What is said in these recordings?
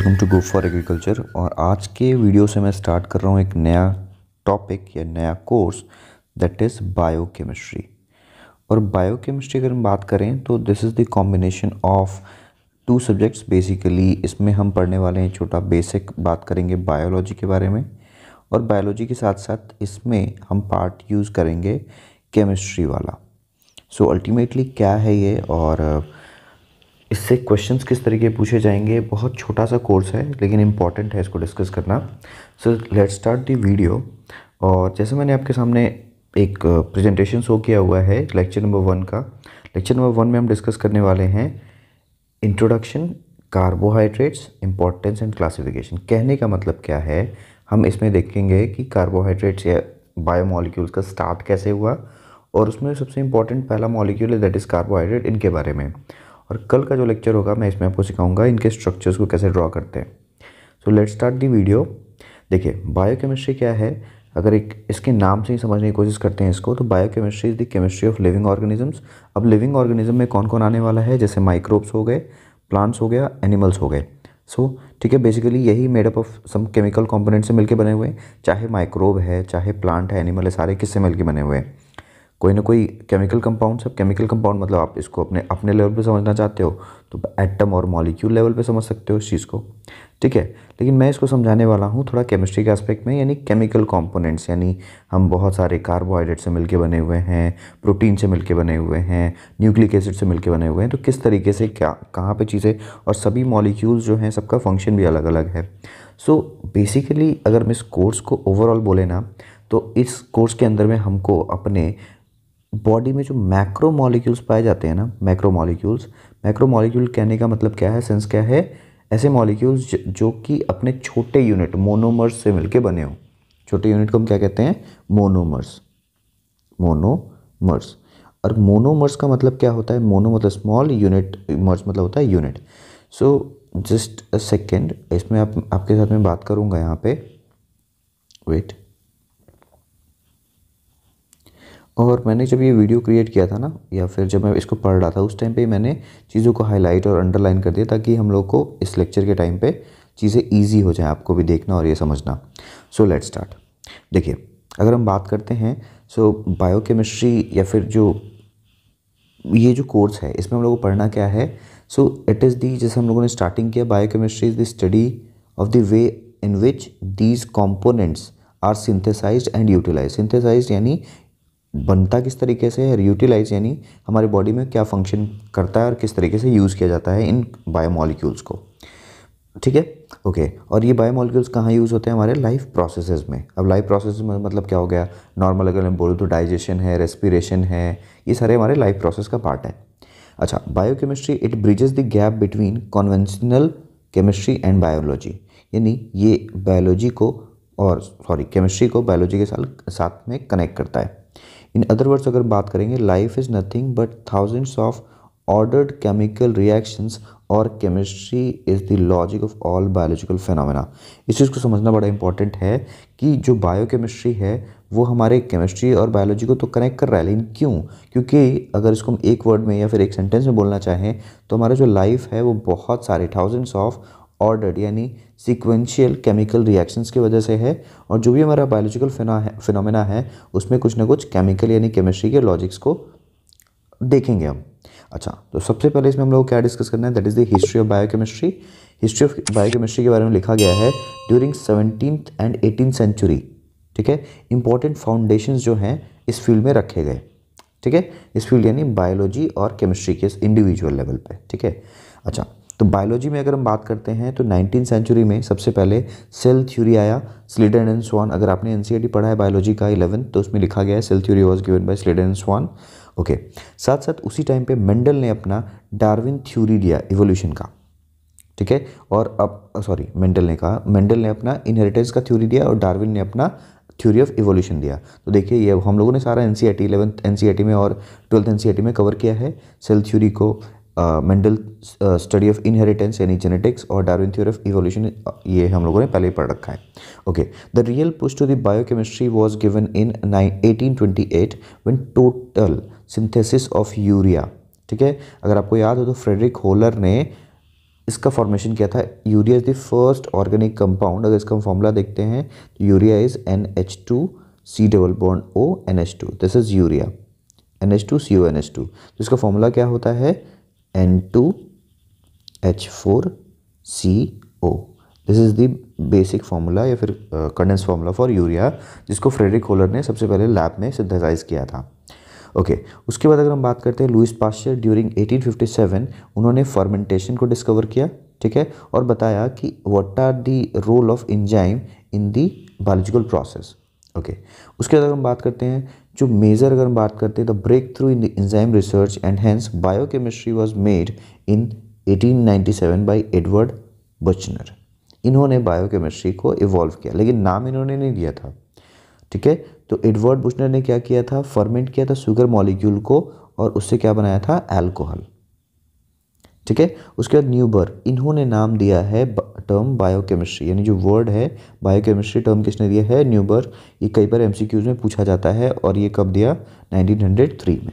Welcome to go for agriculture और आज के वीडियो से मैं स्टार्ट कर रहा हूँ एक नया टॉपिक या नया कोर्स दैट इज़ बायोकेमिस्ट्री और बायोकेमिस्ट्री अगर हम बात करें तो this is the combination of two subjects basically इसमें हम पढ़ने वाले हैं छोटा बेसिक बात करेंगे बायोलॉजी के बारे में और बायोलॉजी के साथ साथ इसमें हम पार्ट यूज़ करेंगे केमिस्ट्री वाला सो so, अल्टीमेटली क्या है ये और uh, इससे क्वेश्चंस किस तरीके पूछे जाएंगे बहुत छोटा सा कोर्स है लेकिन इम्पॉर्टेंट है इसको डिस्कस करना so let start the video और जैसे मैंने आपके सामने एक प्रेजेंटेशन शो किया हुआ है लेक्चर नंबर वन का लेक्चर नंबर वन में हम डिस्कस करने वाले हैं introduction carbohydrates importance and classification कहने का मतलब क्या है हम इसमें देखेंगे कि कार्बोहाइड्रेट्स या बायोमोलिक्यूल्स का स्टार्ट कैसे हुआ और उसमें सबसे इम्पॉर्टेंट पहला मॉलिक्यूल है दैट इज़ कार्बोहाइड्रेट इनके बारे में और कल का जो लेक्चर होगा मैं इसमें आपको सिखाऊंगा इनके स्ट्रक्चर्स को कैसे ड्रॉ करते हैं so let start the video देखिए बायोकेमिस्ट्री क्या है अगर एक इसके नाम से ही समझने की कोशिश करते हैं इसको तो biochemistry is the chemistry of living organisms अब लिविंग ऑर्गेनिज्म में कौन कौन आने वाला है जैसे माइक्रोब्स हो गए प्लांट्स हो गया एनिमल्स हो गए सो ठीक है बेसिकली यही made up of some chemical component से मिलकर बने हुए हैं चाहे माइक्रोब है चाहे प्लांट है एनिमल है सारे किससे मिलकर बने हुए हैं कोई ना कोई केमिकल कंपाउंड सब केमिकल कंपाउंड मतलब आप इसको अपने अपने लेवल पे समझना चाहते हो तो एटम और मॉलिक्यूल लेवल पे समझ सकते हो इस चीज़ को ठीक है लेकिन मैं इसको समझाने वाला हूँ थोड़ा केमिस्ट्री के एस्पेक्ट में यानी केमिकल कंपोनेंट्स यानी हम बहुत सारे कार्बोहाइड्रेट से मिलके बने हुए हैं प्रोटीन से मिलके बने हुए हैं न्यूक्लिक एसिड से मिलके बने हुए हैं तो किस तरीके से क्या कहाँ पे चीज़ें और सभी मॉलिक्यूल्स जो हैं सबका फंक्शन भी अलग अलग है सो so, बेसिकली अगर हम इस कोर्स को ओवरऑल बोले ना तो इस कोर्स के अंदर में हमको अपने बॉडी में जो मैक्रो मॉलिक्यूल्स पाए जाते हैं ना मैक्रो मॉलिक्यूल्स मैक्रो मॉलिक्यूल कहने का मतलब क्या है सेंस क्या है ऐसे मॉलिक्यूल्स जो कि अपने छोटे यूनिट मोनोमर्स से मिलके बने हों छोटे यूनिट को हम क्या कहते हैं मोनोमर्स मोनोमर्स और मोनोमर्स का मतलब क्या होता है मोनो मतलब स्मॉल यूनिट मर्स मतलब होता है unit so just a second इसमें आप आपके साथ में बात करूँगा यहाँ पे वेट और मैंने जब ये वीडियो क्रिएट किया था ना या फिर जब मैं इसको पढ़ रहा था उस टाइम पे मैंने चीज़ों को हाईलाइट और अंडरलाइन कर दिया ताकि हम लोग को इस लेक्चर के टाइम पे चीज़ें ईजी हो जाए आपको भी देखना और ये समझना सो लेट स्टार्ट देखिए अगर हम बात करते हैं सो बायो बायोकेमिस्ट्री या फिर जो ये जो कोर्स है इसमें हम लोग को पढ़ना क्या है सो इट इज़ दी जैसे हम लोगों ने स्टार्टिंग किया bio is the study of the way in which these components are synthesize and utilize synthesize यानी बनता किस तरीके से है यूटिलाइज यानी हमारी बॉडी में क्या फंक्शन करता है और किस तरीके से यूज़ किया जाता है इन बायोमोलिक्यूल्स को ठीक है ओके और ये बायोमोलिक्यूल्स कहाँ यूज़ होते हैं हमारे लाइफ प्रोसेसेस में अब लाइफ प्रोसेस में मतलब क्या हो गया नॉर्मल अगर हम बोलूँ तो डाइजेशन है रेस्पिरेशन है ये सारे हमारे लाइफ प्रोसेस का पार्ट है अच्छा biochemistry it bridges the gap between conventional chemistry and biology यानी ये बायोलॉजी को और सॉरी केमिस्ट्री को बायोलॉजी के साथ साथ में कनेक्ट करता है इन अदर वर्ड्स अगर बात करेंगे life is nothing but thousands of ordered chemical reactions और chemistry is the logic of all biological phenomena इस चीज़ को समझना बड़ा इंपॉर्टेंट है कि जो बायो केमिस्ट्री है वो हमारे केमिस्ट्री और बायोलॉजी को तो कनेक्ट कर रहा है लेकिन क्यों क्योंकि अगर इसको हम एक वर्ड में या फिर एक सेंटेंस में बोलना चाहें तो हमारा जो लाइफ है वो बहुत सारे थाउजेंड्स ऑफ ऑर्डर्ड यानी सिक्वेंशियल केमिकल रिएक्शंस की वजह से है और जो भी हमारा बायोलॉजिकल फिना फिनोमेना है उसमें कुछ ना कुछ केमिकल यानी केमिस्ट्री के लॉजिक्स को देखेंगे हम अच्छा तो सबसे पहले इसमें हम लोग क्या डिस्कस करना है that is the history of biochemistry history of biochemistry के बारे में लिखा गया है during seventeen and eighteen century ठीक है इंपॉर्टेंट फाउंडेशन जो हैं इस फील्ड में रखे गए ठीक है इस फील्ड यानी बायोलॉजी और केमिस्ट्री के इंडिविजुअल लेवल पे ठीक है अच्छा तो बायोलॉजी में अगर हम बात करते हैं तो नाइनटीन सेंचुरी में सबसे पहले सेल थ्यूरी आया स्लीडन एंड स्वान अगर आपने एन e पढ़ा है बायोलॉजी का इलेवन तो उसमें लिखा गया है cell theory was given by Schleiden and Schwann okay साथ साथ उसी टाइम पे मेंडल ने अपना डार्विन थ्यूरी दिया इवोल्यूशन का ठीक है और अब सॉरी मेंडल ने कहा मेंडल ने अपना इनहेरिटेंस का थ्योरी दिया और डार्विन ने अपना थ्योरी ऑफ इवोल्यूशन दिया तो देखिए ये हम लोगों ने सारा N C I T eleventh N C I T में और twelfth N C I T में कवर किया है सेल थ्योरी को मेंडल स्टडी ऑफ इनहेरिटेंस यानी जेनेटिक्स और डार्विन थ्योरी ऑफ इवोल्यूशन ये हम लोगों ने पहले ही पढ़ रखा है okay the real push to the biochemistry was given in eighteen twenty eight when total synthesis of urea ठीक है अगर आपको याद हो तो फ्रेडरिक होलर ने इसका फॉर्मेशन किया था urea is the first organic compound अगर इसका हम फॉर्मूला देखते हैं तो urea is N H two C double bond O N H two this is urea N H two C O N H two तो इसका फॉर्मूला क्या होता है N two H four C O this is the basic formula या फिर condense formula for urea जिसको Friedrich Wöhler ने सबसे पहले लैब में सिंथेसाइज किया था ओके okay. उसके बाद अगर हम बात करते हैं लुइस पाश्चर ड्यूरिंग 1857 उन्होंने फर्मेंटेशन को डिस्कवर किया ठीक है और बताया कि what are the role of enzyme in the biological process okay उसके बाद अगर हम बात करते हैं जो मेजर अगर हम बात करते हैं तो breakthrough in the enzyme research and hence biochemistry was made in 1897 by Edward Buchner इन्होंने बायोकेमिस्ट्री को इवॉल्व किया लेकिन नाम इन्होंने नहीं दिया था ठीक है तो एडवर्ड बुचनर ने क्या किया था फर्मेंट किया था शुगर मॉलिक्यूल को और उससे क्या बनाया था एल्कोहल ठीक है उसके बाद न्यूबर इन्होंने नाम दिया है टर्म बायोकेमिस्ट्री यानी जो वर्ड है बायोकेमिस्ट्री टर्म किसने दिया है न्यूबर ये कई बार एम में पूछा जाता है और ये कब दिया 1903 में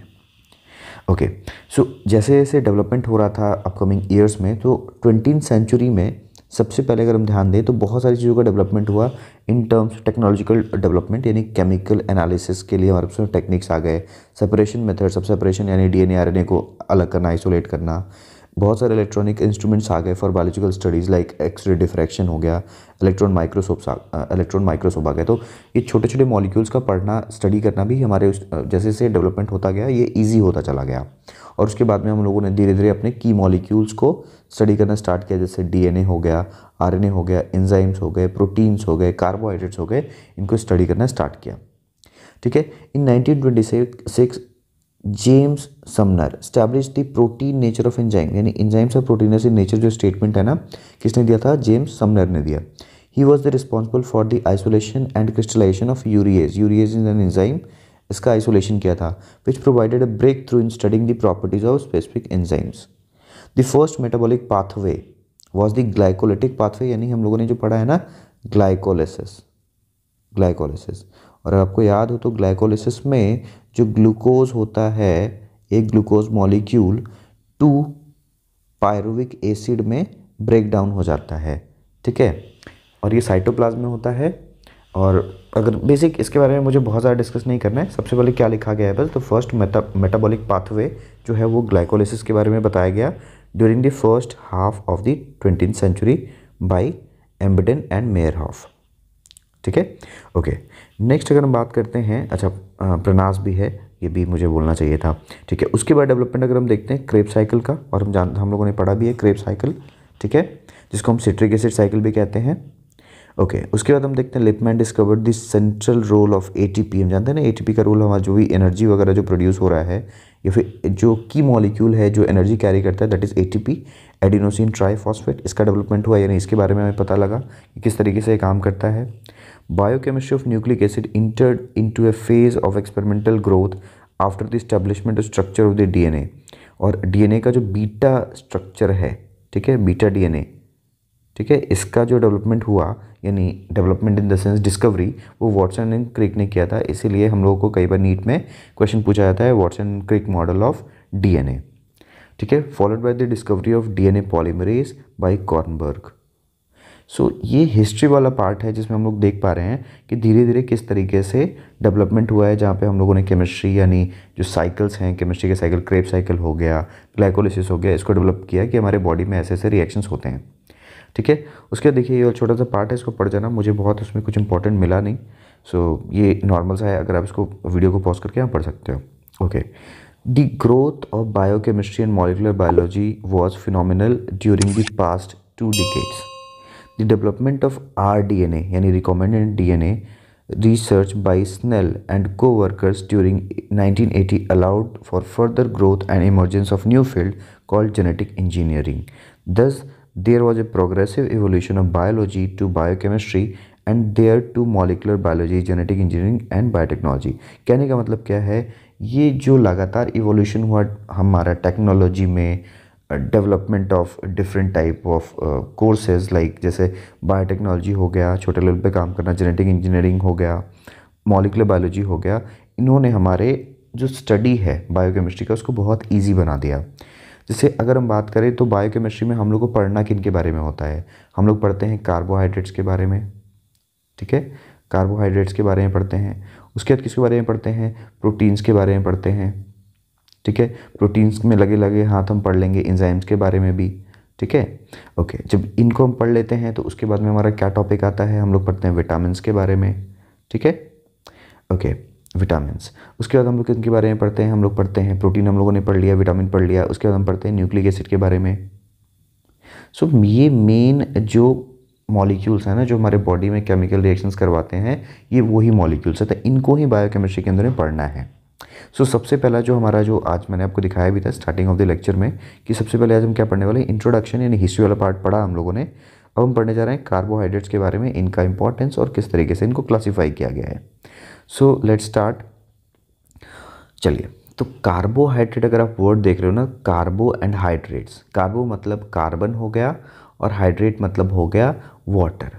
ओके okay. सो so, जैसे जैसे डेवलपमेंट हो रहा था अपकमिंग ईयर्स में तो ट्वेंटीन सेंचुरी में सबसे पहले अगर हम ध्यान दें तो बहुत सारी चीज़ों का डेवलपमेंट हुआ इन टर्म्स टेक्नोलॉजिकल डेवलपमेंट यानी केमिकल एनालिसिस के लिए हमारे पास टेक्निक्स आ गए सेपरेशन मेथड्स ऑफ सेपरेशन यानी डी एन को अलग करना आइसोलेट करना बहुत सारे इलेक्ट्रॉनिक इंस्ट्रूमेंट्स आ गए for biological studies like X ray diffraction हो गया इलेक्ट्रॉन माइक्रोसोप्स इलेक्ट्रॉन माइक्रोसोप आ गया तो ये छोटे छोटे मॉलिक्यूल्स का पढ़ना स्टडी करना भी हमारे उस जैसे डेवलपमेंट होता गया ये ईजी होता चला गया और उसके बाद में हम लोगों ने धीरे धीरे अपने की मॉलिक्यूल्स को स्टडी करना स्टार्ट किया जैसे डीएनए हो गया आरएनए हो गया एंजाइम्स हो गए प्रोटीन्स हो गए कार्बोहाइड्रेट्स हो गए इनको स्टडी करना स्टार्ट किया ठीक है in 1926 James Sumner establish the protein nature of enzyme यानी एंजाइम्स और प्रोटीन से नेचर जो स्टेटमेंट है ना किसने दिया था जेम्स समनर ने दिया he was the responsible for the isolation and crystallization of urease urease is an enzyme इसका आइसोलेशन किया था which provided a breakthrough in studying the properties of specific enzymes the first metabolic pathway was the glycolytic pathway यानी हम लोगों ने जो पढ़ा है ना ग्लाइकोलिसिस ग्लाइकोलिस और आपको याद हो तो ग्लाइकोलिसिस में जो ग्लूकोज होता है एक glucose molecule to pyruvic acid में ब्रेक डाउन हो जाता है ठीक है और ये साइटोप्लाज्म में होता है और अगर बेसिक इसके बारे में मुझे बहुत ज़्यादा डिस्कस नहीं करना है सबसे पहले क्या लिखा गया है बस तो फर्स्ट मेटा मेटाबॉलिक पाथवे जो है वो ग्लाइकोलिसिस के बारे में बताया गया during the first half of the twenty century by Embden and Meyer ठीक है ओके नेक्स्ट अगर हम बात करते हैं अच्छा प्रनास भी है ये भी मुझे बोलना चाहिए था ठीक है उसके बाद डेवलपमेंट अगर हम देखते हैं क्रेप साइकिल का और हम जान हम लोगों ने पढ़ा भी है क्रेप साइकिल ठीक है जिसको हम सिट्रिक एसिड साइकिल भी कहते हैं ओके okay, उसके बाद हम देखते हैं Lipmann discovered this central role of A हम जानते हैं ना ए का रोल हमारा जो भी एनर्जी वगैरह जो प्रोड्यूस हो रहा है या फिर जो की मॉलिक्यूल है जो एनर्जी कैरी करता है that is A T adenosine triphosphate इसका डेवलपमेंट हुआ यानी इसके बारे में हमें पता लगा कि किस तरीके से ये काम करता है of nucleic Biochemistry of nucleic acid entered into a phase of experimental growth after structure of the D N A और डी एन ए का जो बीटा स्ट्रक्चर है ठीक है बीटा डी एन ए ठीक है इसका जो डेवलपमेंट हुआ यानी development in the sense discovery वो वाटसन एंड क्रिक ने किया था इसीलिए हम लोगों को कई बार नीट में क्वेश्चन पूछा जाता है Watson and Crick model of D N A ठीक है followed by the discovery of D N A polymerase by Kornberg so so, ये हिस्ट्री वाला पार्ट है जिसमें हम लोग देख पा रहे हैं कि धीरे धीरे किस तरीके से डेवलपमेंट हुआ है जहाँ पे हम लोगों ने केमिस्ट्री यानी जो साइकिल्स हैं केमिस्ट्री के साइकिल क्रेप साइकिल हो गया ग्लाइकोलिसिस हो गया इसको डेवलप किया कि हमारे बॉडी में ऐसे ऐसे रिएक्शंस होते हैं ठीक है उसके देखिए ये छोटा सा पार्ट है इसको पढ़ जाना मुझे बहुत उसमें कुछ इंपॉर्टेंट मिला नहीं सो so, ये नॉर्मल सा है अगर आप इसको वीडियो को पॉज करके यहाँ पढ़ सकते हो okay the growth of biochemistry and molecular biology was phenomenal during the past two decades the development of R D N A यानी recombinant D N A research by Snell and coworkers during nineteen eighty allowed for further growth and emergence of new field called genetic engineering thus there was a progressive evolution of biology to bio chemistry and there to molecular biology genetic engineering and biotechnology कहने का मतलब क्या है ये जो लगातार evolution हुआ हमारा टेक्नोलॉजी में development of different type of courses like जैसे बायोटेक्नोलॉजी हो गया छोटे लेवल पे काम करना जेनेटिक इंजीनियरिंग हो गया मॉलिकुलर बायोलॉजी हो गया इन्होंने हमारे जो स्टडी है बायोकेमिस्ट्री का उसको बहुत ईजी बना दिया जैसे अगर हम बात करें तो बायोकेमिस्ट्री में हम लोग को पढ़ना किन के बारे में होता है हम लोग पढ़ते हैं कार्बोहाइड्रेट्स के बारे में ठीक है कार्बोहाइड्रेट्स के बारे में पढ़ते हैं उसके बाद किसके बारे में पढ़ते हैं प्रोटीन्स के बारे में पढ़ते हैं ठीक है प्रोटीन्स में लगे लगे हाथ हम पढ़ लेंगे इंजाइम्स के बारे में भी ठीक है ओके जब इनको हम पढ़ लेते हैं तो उसके बाद में हमारा क्या टॉपिक आता है हम लोग पढ़ते हैं विटामिन के बारे में ठीक है ओके विटामिन उसके बाद हम लोग किनके बारे में पढ़ते हैं हम लोग पढ़ते हैं प्रोटीन हम लोगों ने पढ़ लिया विटामिन पढ़ लिया उसके बाद हम पढ़ते हैं न्यूक्लिक एसिड के बारे में सो so, ये मेन जो मॉलिक्यूल्स हैं ना जो हमारे बॉडी में केमिकल रिएक्शंस करवाते हैं ये वही मॉलिक्यूल्स हैं तो इनको ही बायोकेमिस्ट्री के अंदर में पढ़ना है सो so, सबसे पहला जो हमारा जो आज मैंने आपको दिखाया भी था स्टार्टिंग ऑफ द लेक्चर में कि सबसे पहले आज हम क्या पढ़ने वाले हैं इंट्रोडक्शन यानी हिस्ट्री वाला पार्ट पढ़ा हम लोगों ने अब हम पढ़ने जा रहे हैं कार्बोहाइड्रेट्स के बारे में इनका इंपॉर्टेंस और किस तरीके से इनको क्लासीफाई किया गया है सो लेट स्टार्ट चलिए तो कार्बोहाइड्रेट अगर आप वर्ड देख रहे हो ना कार्बो एंड हाइड्रेट्स कार्बो मतलब कार्बन हो गया और हाइड्रेट मतलब हो गया वाटर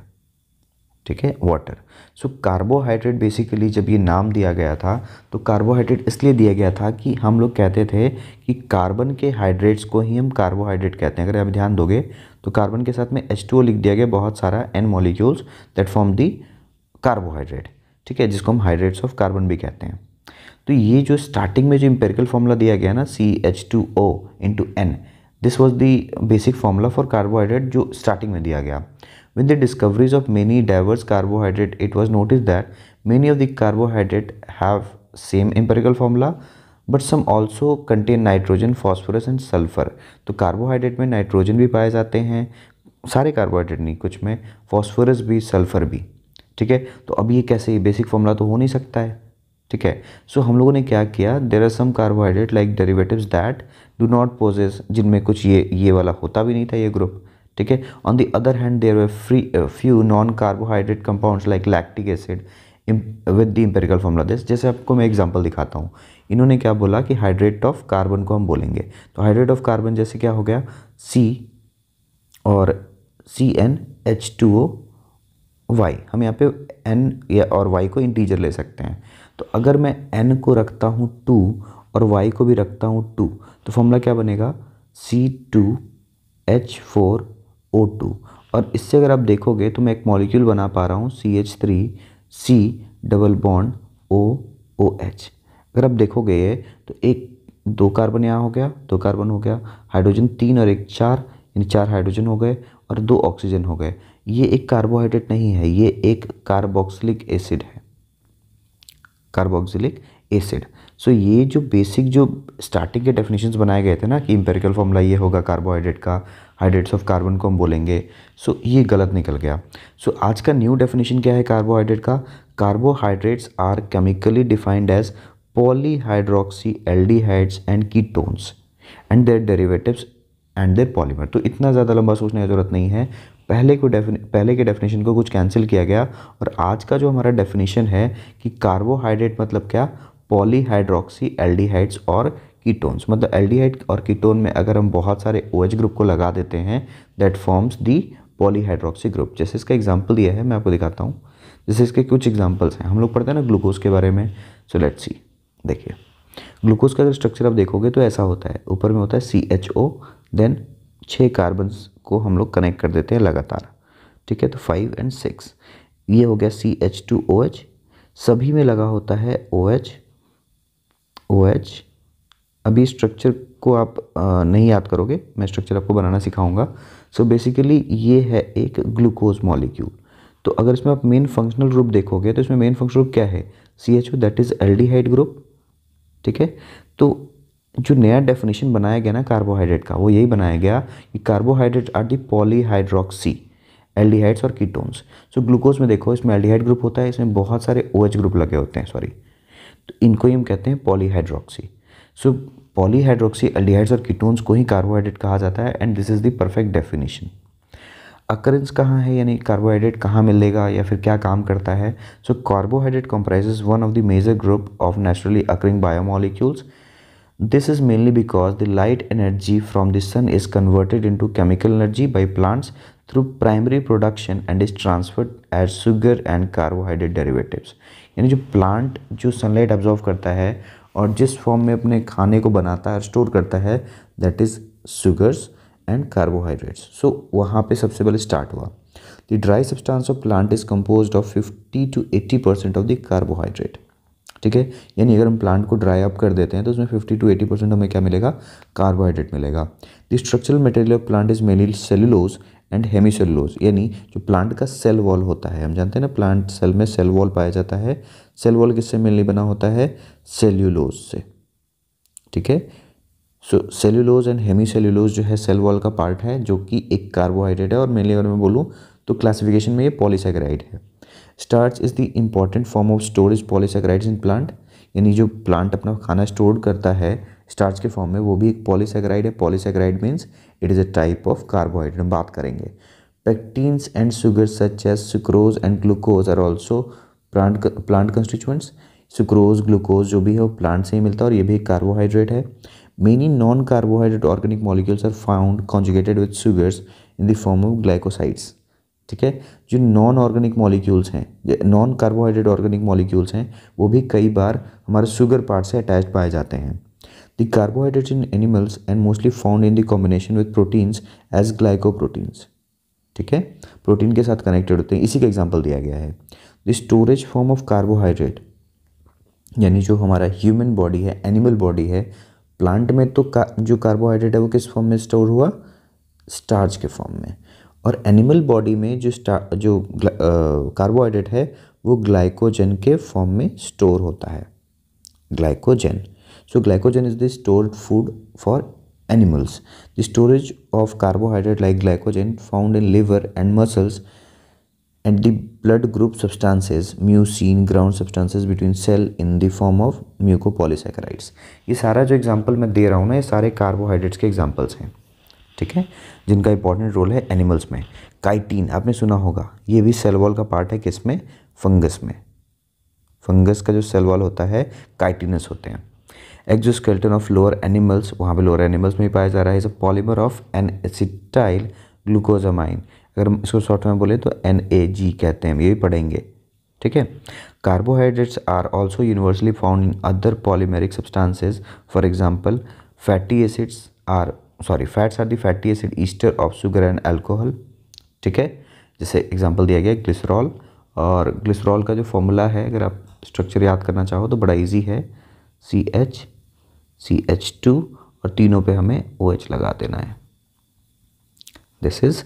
ठीक है वाटर सो कार्बोहाइड्रेट बेसिकली जब ये नाम दिया गया था तो कार्बोहाइड्रेट इसलिए दिया गया था कि हम लोग कहते थे कि कार्बन के हाइड्रेट्स को ही हम कार्बोहाइड्रेट कहते हैं अगर आप ध्यान दोगे तो कार्बन के साथ में एच लिख दिया गया बहुत सारा N molecules that form the carbohydrate ठीक है जिसको हम हाइड्रेट्स ऑफ कार्बन भी कहते हैं तो ये जो स्टार्टिंग में जो इम्पेरिकल फॉर्मूला दिया गया ना C H two O into N this was the basic formula for carbohydrate जो स्टार्टिंग में दिया गया with the discoveries of many diverse carbohydrate it was notice that many of the carbohydrate have same empirical formula but some also contain nitrogen phosphorus and sulphur तो carbohydrate में nitrogen भी पाए जाते हैं सारे कार्बोहाइड्रेट नहीं कुछ में फॉस्फोरस भी सल्फर भी ठीक है तो अब ये कैसे ये बेसिक फॉर्मूला तो हो नहीं सकता है ठीक है सो हम लोगों ने क्या किया there are some carbohydrate like derivatives that do not possess जिनमें कुछ ये ये वाला होता भी नहीं था ये ग्रुप ठीक है on the other hand there way free few non carbohydrate compound like lactic acid with the empirical formula this जैसे आपको मैं एग्जाम्पल दिखाता हूँ इन्होंने क्या बोला कि हाइड्रेट ऑफ कार्बन को हम बोलेंगे तो हाइड्रेट ऑफ कार्बन जैसे क्या हो गया सी और C N H two O Y हम यहाँ पे एन या और वाई को इंटीजर ले सकते हैं तो अगर मैं एन को रखता हूँ टू और वाई को भी रखता हूँ टू तो फॉर्मूला क्या बनेगा C two H four O two और इससे अगर आप देखोगे तो मैं एक मॉलिक्यूल बना पा रहा हूँ C H three C double bond O O H अगर आप देखोगे ये तो एक दो कार्बन यहाँ हो गया दो कार्बन हो गया हाइड्रोजन तीन और एक चार यानी चार हाइड्रोजन हो गए और दो ऑक्सीजन हो गए ये एक कार्बोहाइड्रेट नहीं है ये एक कार्बोक्सिलिक एसिड है कार्बोक्सिलिक एसिड सो ये जो बेसिक जो स्टार्टिंग के डेफिनेशंस बनाए गए थे ना कि इम्पेरिकल फॉर्मूला ये होगा कार्बोहाइड्रेट का हाइड्रेट्स ऑफ कार्बन को हम बोलेंगे सो so, ये गलत निकल गया सो so, आज का न्यू डेफिनेशन क्या है कार्बोहाइड्रेट का carbohydrates are chemically defined as polyhydroxy aldehydes and ketones and their derivative and their polymer तो इतना ज़्यादा लंबा सोचने की ज़रूरत नहीं है पहले को पहले के डेफिनेशन को कुछ कैंसिल किया गया और आज का जो हमारा डेफिनेशन है कि कार्बोहाइड्रेट मतलब क्या पॉलीहाइड्रोक्सी एल्डिहाइड्स और कीटोन्स मतलब एल्डिहाइड और कीटोन में अगर हम बहुत सारे ओ OH ग्रुप को लगा देते हैं that forms the polyhydroxy group जैसे इसका एग्जाम्पल दिया है मैं आपको दिखाता हूँ जैसे इसके कुछ एग्जाम्पल्स हैं हम लोग पढ़ते हैं ना ग्लूकोज के बारे में सो लेट्स सी देखिए ग्लूकोज का अगर स्ट्रक्चर आप देखोगे तो ऐसा होता है ऊपर में होता है सी एच ओ देन छः कार्बन को हम लोग कनेक्ट कर देते हैं लगातार ठीक है तो फाइव एंड सिक्स ये हो गया C H two O H सभी में लगा होता है O OH, H O H अभी स्ट्रक्चर को आप नहीं याद करोगे मैं स्ट्रक्चर आपको बनाना सिखाऊंगा सो so बेसिकली ये है एक ग्लूकोज मॉलिक्यूल तो अगर इसमें आप मेन फंक्शनल ग्रुप देखोगे तो इसमें मेन फंक्शनल ग्रुप क्या है C H O that is aldehyde group ठीक है तो जो नया डेफिनेशन बनाया गया ना कार्बोहाइड्रेट का वो यही बनाया गया कि carbohydrate are the polyhydroxy aldehydes और कीटोन्स सो ग्लूकोज में देखो इसमें एल्डिहाइड ग्रुप होता है इसमें बहुत सारे ओ OH ग्रुप लगे होते हैं सॉरी तो इनको ही हम कहते हैं पॉलीहाइड्रोक्सी सो पॉलीहाइड्रोक्सी अल्डिहाइड्स और कीटोन्स को ही कार्बोहाइड्रेट कहा जाता है and this is the perfect definition occurrence कहाँ है यानी कार्बोहाइड्रेट कहाँ मिलेगा या फिर क्या काम करता है so carbohydrate comprise one of the major group of naturally occurring biomolecules this is mainly because the light energy from the sun is converted into chemical energy by plants through primary production and is transferred as sugar and carbohydrate derivative यानी जो plant जो sunlight absorb करता है और जिस form में अपने खाने को बनाता है स्टोर करता है that is sugars and carbohydrates so वहाँ पे सबसे पहले स्टार्ट हुआ the dry substance of plant is compose of fifty to 80 percent of the carbohydrate ठीक है यानी अगर हम प्लांट को ड्राई अप कर देते हैं तो उसमें फिफ्टी टू एटी परसेंट हमें क्या मिलेगा कार्बोहाइड्रेट मिलेगा the structural material of plant is mainly cellulose and hemicellulose यानी जो प्लांट का सेल वॉल होता है हम जानते हैं ना प्लांट सेल में सेल वॉल पाया जाता है सेल वॉल किससे मिलने बना होता है सेल्यूलोज से ठीक है so cellulose and hemicellulose जो है सेल वॉल का पार्ट है जो कि एक कार्बोहाइड्रेट है और मेनली अगर मैं बोलूँ तो क्लासिफिकेशन में ये पॉलीसेक्राइड है starch is the important form of storage polysaccharides in plant यानी जो प्लांट अपना खाना स्टोर करता है स्टार्च के फॉर्म में वो भी एक पॉलीसेक्राइड है polysaccharide means it is a type of carbohydrate हम बात करेंगे pectins and sugar such as sucrose and glucose are also plant plant constituents sucrose glucose जो भी है वो प्लांट से ही मिलता है और ये भी एक कार्बोहाइड्रेट है many non carbohydrate organic molecules are found conjugated with sugars in the form of glycosides ठीक है जो नॉन ऑर्गेनिक मॉलिक्यूल्स हैं नॉन कार्बोहाइड्रेट ऑर्गेनिक मॉलिक्यूल्स हैं वो भी कई बार हमारे शुगर पार्ट से अटैच पाए जाते हैं The carbohydrates in animals and mostly found in the combination with proteins as glycoproteins. ठीक है प्रोटीन के साथ कनेक्टेड होते हैं इसी का एग्जाम्पल दिया गया है the storage form of carbohydrate यानी जो हमारा ह्यूमन बॉडी है एनिमल बॉडी है प्लांट में तो का, जो कार्बोहाइड्रेट है वो किस फॉर्म में स्टोर हुआ स्टार्च के फॉर्म में और एनिमल बॉडी में जो स्टार जो कार्बोहाइड्रेट है वो ग्लाइकोजन के फॉर्म में स्टोर होता है glycogen so glycogen is the stored food for animals the storage of carbohydrate like glycogen found in liver and muscles and the blood group substances mucin ground substances between cell in the form of mucopolysaccharides ये सारा जो example मैं दे रहा हूँ ना ये सारे carbohydrates के एग्जाम्पल्स हैं ठीक है जिनका इंपॉर्टेंट रोल है एनिमल्स में काइटीन आपने सुना होगा ये भी सेल वॉल का पार्ट है किसमें फंगस में फंगस का जो सेल वॉल होता है काइटीनस होते हैं एक्जोस्केल्टन ऑफ लोअर एनिमल्स वहाँ पे लोअर एनिमल्स में भी पाया जा रहा है is a polymer of N acetyl glucosamine अगर हम इसको शॉर्ट में बोले तो एन ए जी कहते हैं ये भी पढ़ेंगे ठीक है carbohydrates are also universally found in other polymeric substances for example fatty acids are sorry fats are the fatty acid ester of sugar and alcohol ठीक है जैसे एग्जाम्पल दिया गया ग्लिसरॉल और ग्लिसरॉल का जो फॉर्मूला है अगर आप स्ट्रक्चर याद करना चाहो तो बड़ा ईजी है C H C H two और तीनों पे हमें ओ OH एच लगा देना है दिस इज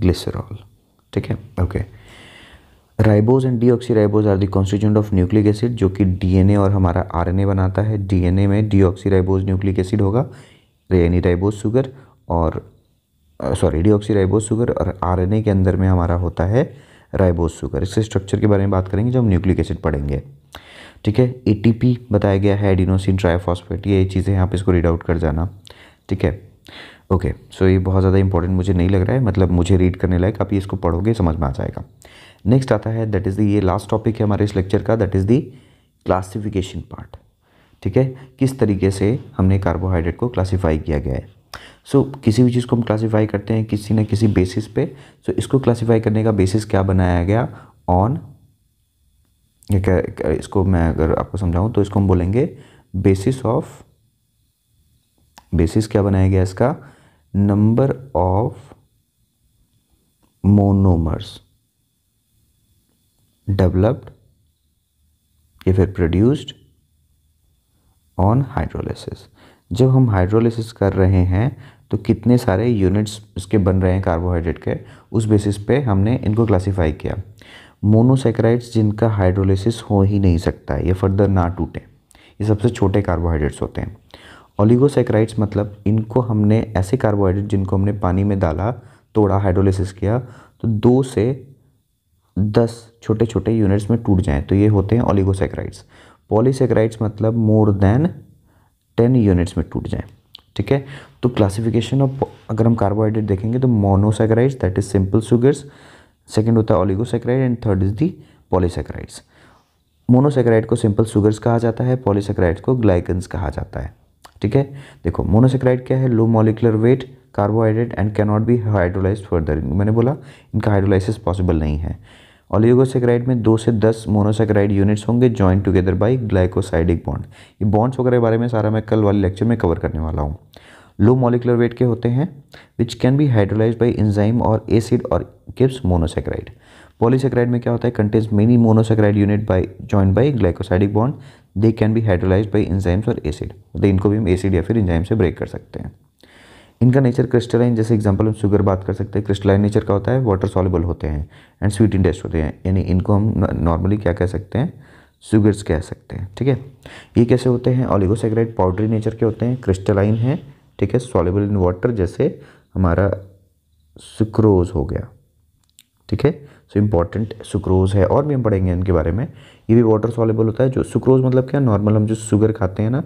ग्लिसरॉल ठीक है okay ribose and deoxyribose are the constituent of nucleic acid जो कि डीएनए और हमारा आरएनए बनाता है डीएनए में डीऑक्सीराइबोज न्यूक्लिक एसिड होगा यानी राइबोज शुगर और सॉरी डीऑक्सीराइबोज शुगर और आरएनए के अंदर में हमारा होता है राइबोज शुगर इस स्ट्रक्चर के बारे में बात करेंगे जब हम न्यूक्लिक एसिड पढ़ेंगे ठीक है ए बताया गया है एडिनोसिन ट्राइफॉस्फेट ये चीज़ें आप इसको रीड आउट कर जाना ठीक है ओके सो ये बहुत ज़्यादा इंपॉर्टेंट मुझे नहीं लग रहा है मतलब मुझे रीड करने लायक आप इसको पढ़ोगे समझ में आ जाएगा नेक्स्ट आता है दैट इज़ द ये लास्ट टॉपिक है हमारे इस लेक्चर का that is the classification part ठीक है किस तरीके से हमने कार्बोहाइड्रेट को क्लासीफाई किया गया है सो so, किसी भी चीज़ को हम क्लासीफाई करते हैं किसी न किसी बेसिस पे सो so, इसको क्लासीफाई करने का बेसिस क्या बनाया गया ऑन इसको मैं अगर आपको समझाऊं तो इसको हम बोलेंगे बेसिस ऑफ बेसिस क्या बनाया गया इसका नंबर ऑफ मोनोमर्स डेवलप्ड या फिर प्रोड्यूस्ड ऑन हाइड्रोलिसिस जब हम हाइड्रोलिसिस कर रहे हैं तो कितने सारे यूनिट्स इसके बन रहे हैं कार्बोहाइड्रेट के उस बेसिस पे हमने इनको क्लासिफाई किया मोनोसेक्राइड्स जिनका हाइड्रोलिसिस हो ही नहीं सकता है ये फर्दर ना टूटे ये सबसे छोटे कार्बोहाइड्रेट्स होते हैं ओलिगोसेक्राइड्स मतलब इनको हमने ऐसे कार्बोहाइड्रेट जिनको हमने पानी में डाला तोड़ा हाइड्रोलिसिस किया तो दो से दस छोटे छोटे यूनिट्स में टूट जाएँ तो ये होते हैं ओलिगोसेक्राइड्स पॉलीसेक्राइड्स मतलब मोर देन टेन यूनिट्स में टूट जाएँ ठीक है तो क्लासिफिकेशन ऑफ अगर हम कार्बोहाइड्रेट देखेंगे तो monosaccharides that is simple sugars second होता है oligosaccharide and third is the polysaccharides monosaccharide को सिंपल शुगर्स कहा जाता है पॉलीसेक्राइड को ग्लाइकन्स कहा जाता है ठीक है देखो मोनोसेक्राइड क्या है low molecular weight carbohydrate and cannot be hydrolyse further मैंने बोला इनका हाइड्रोलाइसिस पॉसिबल नहीं है ऑलिगोसेक्राइड में दो से दस मोनोसेक्राइड यूनिट्स होंगे joint together by glycosidic bond ये बॉन्ड्स वगैरह के बारे में सारा मैं कल वाले लेक्चर में कवर करने वाला हूँ लो मॉलिकुलर वेट के होते हैं which can be hydrolyse by enzyme और एसिड और गिव्स मोनोसेक्राइड पॉलीसेक्राइड में क्या होता है contains many monosaccharide unit by join by glycosidic bond they can be hydrolyse by enzymes और एसिड मतलब इनको भी हम एसिड या फिर इंजाइम से ब्रेक कर सकते हैं इनका नेचर क्रिस्टलाइन जैसे एग्जांपल हम शुगर बात कर सकते हैं क्रिस्टलाइन नेचर का होता है वाटर सॉलेबल होते हैं एंड स्वीट इंडेस्ट होते हैं यानी इनको हम नॉर्मली क्या कह सकते हैं शुगर्स कह सकते हैं ठीक है ये कैसे होते हैं ऑलिगोसेक्राइड पाउडरी नेचर के होते हैं क्रिस्टलाइन है ठीक है सॉलेबल इन वाटर जैसे हमारा सुक्रोज हो गया ठीक है सो इम्पॉर्टेंट सुक्रोज है और भी हम पढ़ेंगे इनके बारे में ये भी वाटर सॉलेबल होता है जो सुक्रोज मतलब क्या नॉर्मल हम जो शुगर खाते हैं ना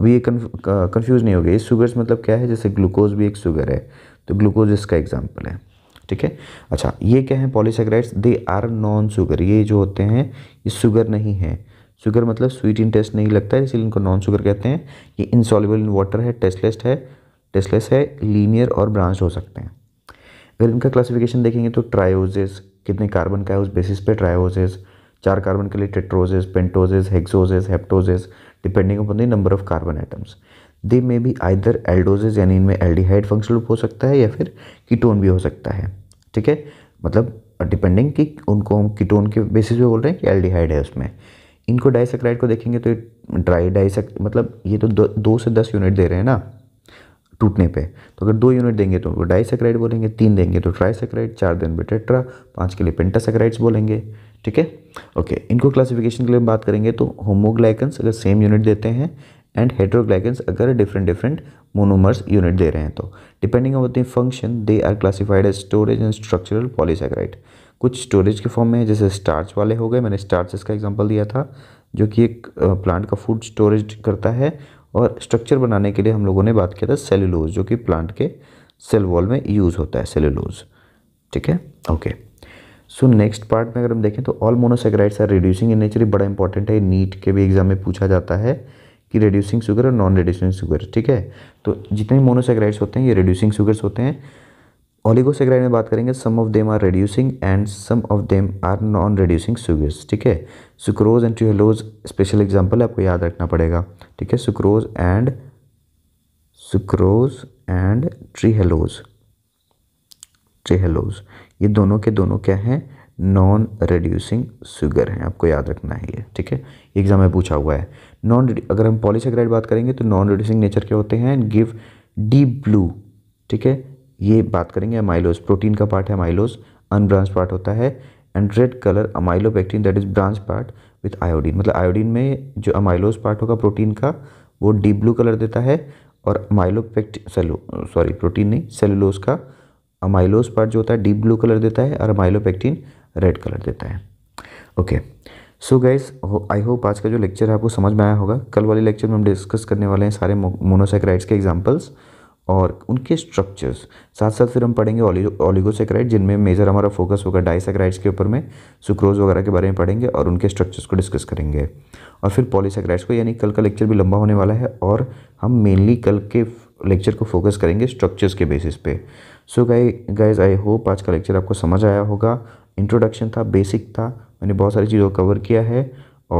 अभी ये कन्फ्यूज़ नहीं हो गया ये शुगर्स मतलब क्या है जैसे ग्लूकोज भी एक शुगर है तो ग्लूकोज इसका एग्जाम्पल है ठीक है अच्छा ये क्या है polysaccharides they are non sugar ये जो होते हैं ये शुगर नहीं है शुगर मतलब स्वीट इन टेस्ट नहीं लगता है इसीलिए इनको नॉन शुगर कहते हैं ये इनसॉलेबल इन वाटर है टेस्टलेस है टेस्टलेस है लीनियर और ब्रांच हो सकते हैं अगर इनका क्लासिफिकेशन देखेंगे तो ट्रायोजेस कितने कार्बन का है उस बेसिस पे ट्रायोजेस चार कार्बन के लिए tetroses pentoses hexoses heptoses depending upon the number of carbon items they may be either aldoses यानी इनमें एल्डिहाइड फंक्शन हो सकता है या फिर कीटोन भी हो सकता है ठीक है मतलब डिपेंडिंग कि उनको हम कीटोन के बेसिस पे बोल रहे हैं कि एल्डिहाइड है उसमें इनको डाइसक्राइड को देखेंगे तो ड्राई डाई मतलब ये तो दो, दो से दस यूनिट दे रहे हैं ना टूटने पे तो अगर दो यूनिट देंगे तो उनको डाइसक्राइड बोलेंगे तीन देंगे तो ट्राइसक्राइड चार दिन पे टेट्रा पाँच के लिए पेंटासक्राइड्स बोलेंगे ठीक है ओके इनको क्लासिफिकेशन के लिए बात करेंगे तो होमोग्लाइकन्स अगर सेम यूनिट देते हैं एंड हेड्रोग्लाइकन्स अगर डिफरेंट डिफरेंट मोनोमर्स यूनिट दे रहे हैं तो depending on the function they are classified as storage and structural polysaccharide कुछ स्टोरेज के फॉर्म में जैसे स्टार्च वाले हो गए मैंने स्टार्चेस का एग्जांपल दिया था जो कि एक प्लांट का फूड स्टोरेज करता है और स्ट्रक्चर बनाने के लिए हम लोगों ने बात किया था सेलुलोज जो कि प्लांट के सेल वॉल में यूज़ होता है सेलुलोज ठीक है ओके सो नेक्स्ट पार्ट में अगर हम देखें तो all monosaccharides are reducing in nature बड़ा इंपॉर्टेंट है नीट के भी एग्जाम में पूछा जाता है कि रिड्यूसिंग शुगर और नॉन रिड्यूसिंग शुगर ठीक है तो जितने मोनोसेक्राइड्स होते हैं ये रिड्यूसिंग शुगर्स होते हैं ऑलिगोसेक्राइड में बात करेंगे some of them are reducing and some of them are non reducing sugars ठीक है sucrose and trehalose special example आपको याद रखना पड़ेगा ठीक है sucrose and sucrose and trehalose trehalose ये दोनों के दोनों क्या हैं नॉन रेड्यूसिंग सुगर हैं आपको याद रखना है ये ठीक है एग्जाम में पूछा हुआ है नॉन अगर हम पॉलीसेक्राइड बात करेंगे तो नॉन रेड्यूसिंग नेचर के होते हैं एंड गिव डीप ब्लू ठीक है ये बात करेंगे अमाइलोज प्रोटीन का पार्ट है अमाइलोज अनब्रांच पार्ट होता है and red colour amylopectin that is branch part with iodine मतलब आयोडीन में जो अमाइलोज पार्ट होगा प्रोटीन का वो डीप ब्लू कलर देता है और अमाइलोपैक्ट सेलो सॉरी प्रोटीन नहीं सेलुलोज का अमाइलोज पार्ट जो होता है डीप ब्लू कलर देता है और अमाइलोपैक्टीन रेड कलर देता है okay so guys I hope आज का जो लेक्चर है आपको समझ में आया होगा कल वाले लेक्चर में हम डिस्कस करने वाले हैं सारे मोनोसाइक्राइड्स के एग्जाम्पल्स और उनके स्ट्रक्चर्स साथ साथ फिर हम पढ़ेंगे ऑलिगोसेक्राइड जिनमें मेजर हमारा फोकस होगा डाइसेक्राइड्स के ऊपर में सुक्रोज वगैरह के बारे में पढ़ेंगे और उनके स्ट्रक्चर्स को डिस्कस करेंगे और फिर पॉलीसेक्राइड्स को यानी कल का लेक्चर भी लंबा होने वाला है और हम मेनली कल के लेक्चर को फोकस करेंगे स्ट्रक्चर्स के बेसिस पे सो गाई गाइज आई होप आज का लेक्चर आपको समझ आया होगा इंट्रोडक्शन था बेसिक था मैंने बहुत सारी चीज़ों को कवर किया है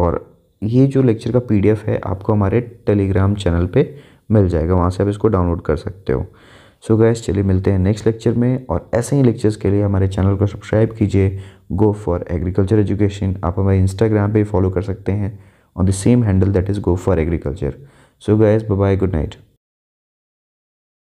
और ये जो लेक्चर का पी है आपको हमारे टेलीग्राम चैनल पर मिल जाएगा वहाँ से आप इसको डाउनलोड कर सकते हो सो गैस चलिए मिलते हैं नेक्स्ट लेक्चर में और ऐसे ही लेक्चर्स के लिए हमारे चैनल को सब्सक्राइब कीजिए गो फॉर एग्रीकल्चर एजुकेशन आप हमारे इंस्टाग्राम पे फॉलो कर सकते हैं on the same handle that is go for agriculture so guys bye good night